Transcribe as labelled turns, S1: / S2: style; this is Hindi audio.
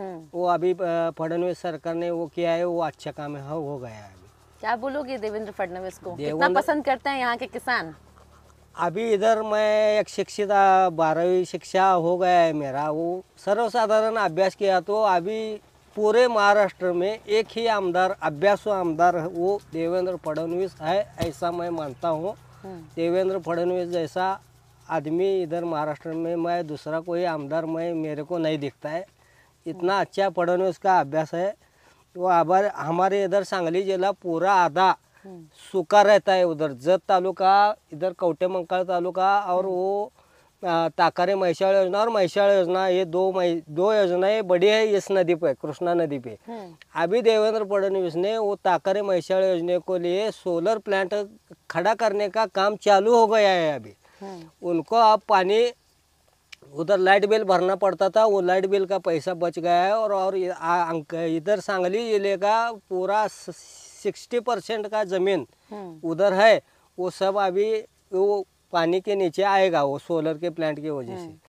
S1: हम्म।
S2: वो अभी फडनवीस सरकार ने वो किया है वो अच्छा काम है हो गया है अभी
S1: क्या बोलोगे देवेंद्र फडनवीस को कितना पसंद करते हैं यहाँ के किसान
S2: अभी इधर मैं एक शिक्षित बारहवीं शिक्षा हो गया है मेरा वो सर्वसाधारण अभ्यास किया तो अभी पूरे महाराष्ट्र में एक ही आमदार अभ्यास आमदार वो देवेंद्र फडणवीस है ऐसा मैं मानता हूँ हम्म। देवेंद्र फडणवीस जैसा आदमी इधर महाराष्ट्र में मैं दूसरा कोई आमदार मैं मेरे को नहीं दिखता है इतना अच्छा पढ़ने उसका अभ्यास है वो आभार हमारे इधर सांगली जिला पूरा आधा सूखा रहता है उधर जत तालुका इधर कौटे मंकाल तालुका और वो ताकारे महिषाल योजना और महिषाल योजना ये दो मही दो योजनाएं बड़ी है इस नदी पे कृष्णा नदी पे अभी देवेंद्र फडणवीस ने वो ताकारे महिषाल योजना को लिए सोलर प्लांट खड़ा करने का काम चालू हो गया है अभी उनको अब पानी उधर लाइट बिल भरना पड़ता था वो लाइट बिल का पैसा बच गया है और और इधर सांगली जिले का पूरा सिक्सटी परसेंट का ज़मीन हम्म। उधर है वो सब अभी वो पानी के नीचे आएगा वो सोलर के प्लांट की वजह से हम्म।